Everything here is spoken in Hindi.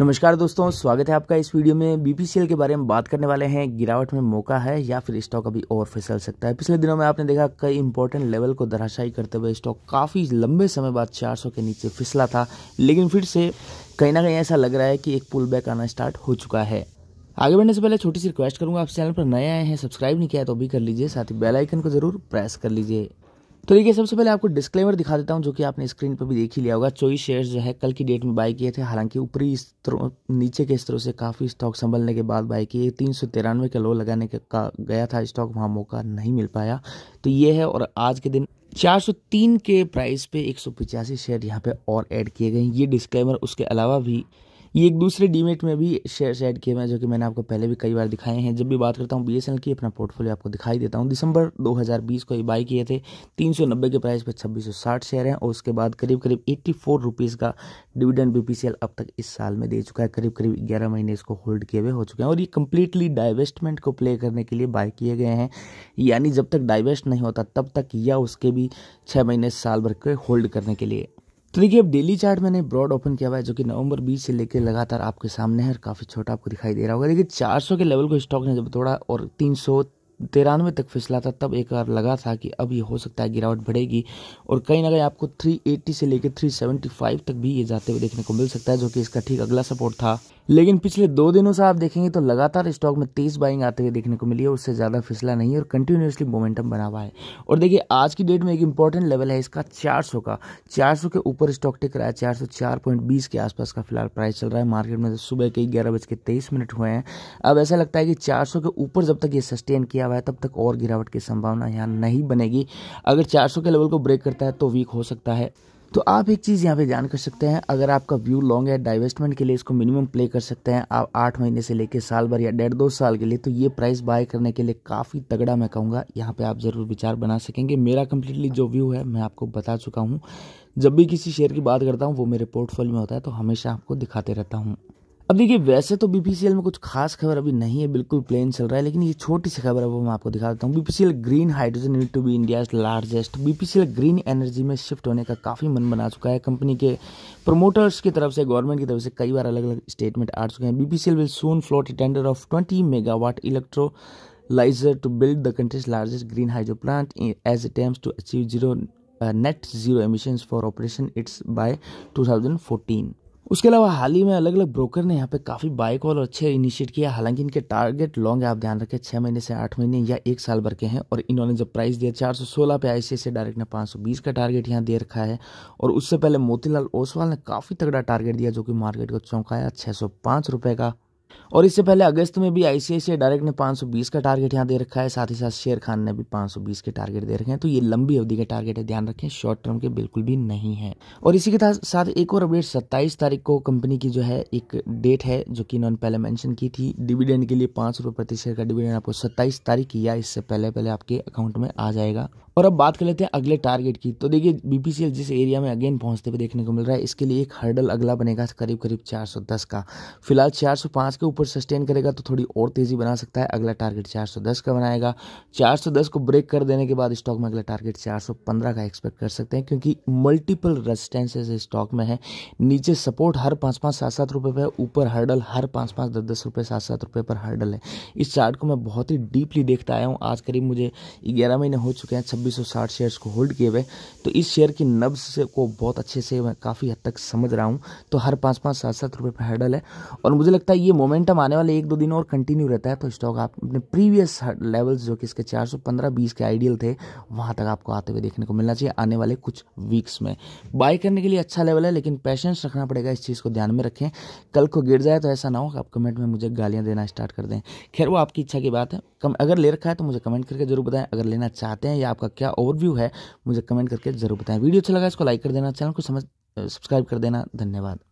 नमस्कार दोस्तों स्वागत है आपका इस वीडियो में बीपीसीएल के बारे में बात करने वाले हैं गिरावट में मौका है या फिर स्टॉक अभी और फिसल सकता है पिछले दिनों में आपने देखा कई इंपॉर्टेंट लेवल को धराशाई करते हुए स्टॉक काफ़ी लंबे समय बाद 400 के नीचे फिसला था लेकिन फिर से कहीं ना कहीं ऐसा लग रहा है कि एक पुल बैक आना स्टार्ट हो चुका है आगे बढ़ने से पहले छोटी सी रिक्वेस्ट करूंगा आप चैनल पर नए आए हैं सब्सक्राइब नहीं किया तो भी कर लीजिए साथ ही बेलाइकन को जरूर प्रेस कर लीजिए तो देखिए सबसे पहले आपको डिस्क्लेमर दिखा देता हूँ जो कि आपने स्क्रीन पर भी देख ही लिया होगा चोई शेयर्स जो है कल की डेट में बाय किए थे हालांकि ऊपरी स्तरों नीचे के स्तरों से काफ़ी स्टॉक संभलने के बाद बाय किए तीन सौ तिरानवे का लो लगाने का गया था स्टॉक वहाँ मौका नहीं मिल पाया तो ये है और आज के दिन 403 के प्राइस पे एक शेयर यहाँ पे और ऐड किए गए हैं ये डिस्क्लेमर उसके अलावा भी ये एक दूसरे डीमेट में भी शेयर ऐड किए हुए हैं जो कि मैंने आपको पहले भी कई बार दिखाए हैं जब भी बात करता हूँ बी की अपना पोर्टफोलियो आपको दिखाई देता हूँ दिसंबर 2020 को ये बाई किए थे 390 के प्राइस पर 2660 शेयर हैं और उसके बाद करीब करीब एट्टी फोर का डिविडेंड बी अब तक इस साल में दे चुका है करीब करीब ग्यारह महीने इसको होल्ड किए हुए हो चुके हैं और ये कम्प्लीटली डाइवेस्टमेंट को प्ले करने के लिए बाय किए गए हैं यानी जब तक डाइवेस्ट नहीं होता तब तक या उसके भी छः महीने साल भर के होल्ड करने के लिए तो देखिए अब डेली चार्ट मैंने ब्रॉड ओपन किया हुआ है जो कि नवंबर 20 से लेकर लगातार आपके सामने है और काफ़ी छोटा आपको दिखाई दे रहा होगा देखिए 400 के लेवल को स्टॉक ने जब तोड़ा और तीन तिरानवे तक फिसला था तब एक बार लगा था कि अब ये हो सकता है गिरावट बढ़ेगी और कहीं ना कहीं आपको 380 से लेकर 375 तक भी ये जाते हुए देखने को मिल सकता है जो कि इसका ठीक अगला सपोर्ट था लेकिन पिछले दो दिनों से आप देखेंगे तो लगातार स्टॉक में तेज बाइंग आते हुए देखने को मिली है उससे ज़्यादा फिसला नहीं है और कंटिन्यूसली मोमेंटम बना हुआ है और देखिए आज की डेट में एक इंपॉर्टेंट लेवल है इसका 400 का 400 के ऊपर स्टॉक टिक रहा है चार सौ चार पॉइंट बीस के आसपास का फिलहाल प्राइस चल रहा है मार्केट में सुबह के ग्यारह बज के तेईस मिनट हुए हैं अब ऐसा लगता है कि चार सौ के ऊपर जब तक ये सस्टेन किया हुआ है तब तक और गिरावट की संभावना यहाँ नहीं बनेगी अगर चार सौ के लेवल को ब्रेक करता है तो वीक हो सकता है तो आप एक चीज़ यहाँ पे ध्यान कर सकते हैं अगर आपका व्यू लॉन्ग है डाइवेस्टमेंट के लिए इसको मिनिमम प्ले कर सकते हैं आप आठ महीने से लेकर साल भर या डेढ़ दो साल के लिए तो ये प्राइस बाय करने के लिए काफ़ी तगड़ा मैं कहूँगा यहाँ पे आप ज़रूर विचार बना सकेंगे मेरा कम्प्लीटली जो व्यू है मैं आपको बता चुका हूँ जब भी किसी शेयर की बात करता हूँ वो मेरे पोर्टफोलियो में होता है तो हमेशा आपको दिखाते रहता हूँ अब देखिए वैसे तो बीपीसीएल में कुछ खास खबर अभी नहीं है बिल्कुल प्लेन चल रहा है लेकिन ये छोटी सी खबर अब मैं आपको दिखा देता हूँ BPCL green hydrogen unit to be India largest BPCL green energy में शिफ्ट होने का काफ़ी मन बना चुका है कंपनी के प्रोमोटर्स की तरफ से गवर्नमेंट की तरफ से कई बार अलग अलग स्टेटमेंट आ चुके हैं BPCL will soon float tender of twenty megawatt electrolyser to build the country's largest green hydro plant as it to achieve zero net zero emission for operation it's by two उसके अलावा हाल ही में अलग अलग ब्रोकर ने यहाँ पे काफ़ी बाई कॉल और अच्छे इनिशिएट किया हालांकि इनके टारगेट लॉन्ग है आप ध्यान रखें छः महीने से आठ महीने या एक साल भर के हैं और इन्होंने जब प्राइस दिया चार सौ सोलह पे आई से डायरेक्ट ने पाँच सौ बीस का टारगेट यहाँ दे रखा है और उससे पहले मोतीलाल ओसवाल ने काफ़ी तगड़ा टारगेट दिया जो कि मार्केट को चौंकाया छः सौ पाँच रुपये का और इससे पहले अगस्त में भी आईसीआईसीआई डायरेक्ट ने 520 का टारगेट यहाँ दे रखा है साथ ही साथ शेयर खान ने भी 520 के टारगेट दे रखे हैं तो ये लंबी अवधि के टारगेट है ध्यान रखें शॉर्ट टर्म के बिल्कुल भी नहीं है और इसी के साथ एक और अपडेट 27 तारीख को कंपनी की जो है एक डेट है जो कि इन्होंने पहले मैंशन की थी डिविडेंड के लिए पांच प्रति शेयर का डिविडेंड आपको सत्ताईस तारीख या इससे पहले पहले आपके अकाउंट में आ जाएगा और अब बात कर लेते हैं अगले टारगेट की तो देखिए बीपीसीएल जिस एरिया में अगेन पहुंचते हुए देखने को मिल रहा है इसके लिए एक हर्डल अगला बनेगा करीब करीब 410 का फिलहाल 405 सौ के ऊपर सस्टेन करेगा तो थोड़ी और तेज़ी बना सकता है अगला टारगेट 410 का बनाएगा 410 को ब्रेक कर देने के बाद स्टॉक में अगला टारगेट 415 का एक्सपेक्ट कर सकते हैं क्योंकि मल्टीपल रेजिस्टेंसेस स्टॉक में है नीचे सपोर्ट हर पाँच पाँच सात सात रुपये पर ऊपर हर्डल हर पाँच पाँच दस दस रुपये सात सात रुपये पर हर्डल है इस चार्ट को मैं बहुत ही डीपली देखता आया हूँ आज करीब मुझे ग्यारह महीने हो चुके हैं छब्बीस शेयर्स को होल्ड किए हुए तो इस शेयर की नब्स को बहुत अच्छे से मैं काफ़ी हद तक समझ रहा हूँ तो हर पाँच पाँच सात सात रुपये पर हर्डल है और मुझे लगता है ये मोमेंट मोमेंटम आने वाले एक दो दिन और कंटिन्यू रहता है तो स्टॉक आप अपने प्रीवियस लेवल्स जो कि इसके 415 20 के आइडियल थे वहाँ तक आपको आते हुए देखने को मिलना चाहिए आने वाले कुछ वीक्स में बाय करने के लिए अच्छा लेवल है लेकिन पेशेंस रखना पड़ेगा इस चीज़ को ध्यान में रखें कल को गिर जाए तो ऐसा ना हो कि आप कमेंट में मुझे गालियाँ देना स्टार्ट कर दें खैर वो आपकी इच्छा की बात है कम अगर ले रखा है तो मुझे कमेंट करके जरूर बताएं अगर लेना चाहते हैं या आपका क्या ओवरव्यू है मुझे कमेंट करके जरूर बताएं वीडियो अच्छा लगा इसको लाइक कर देना चैनल को समझ सब्सक्राइब कर देना धन्यवाद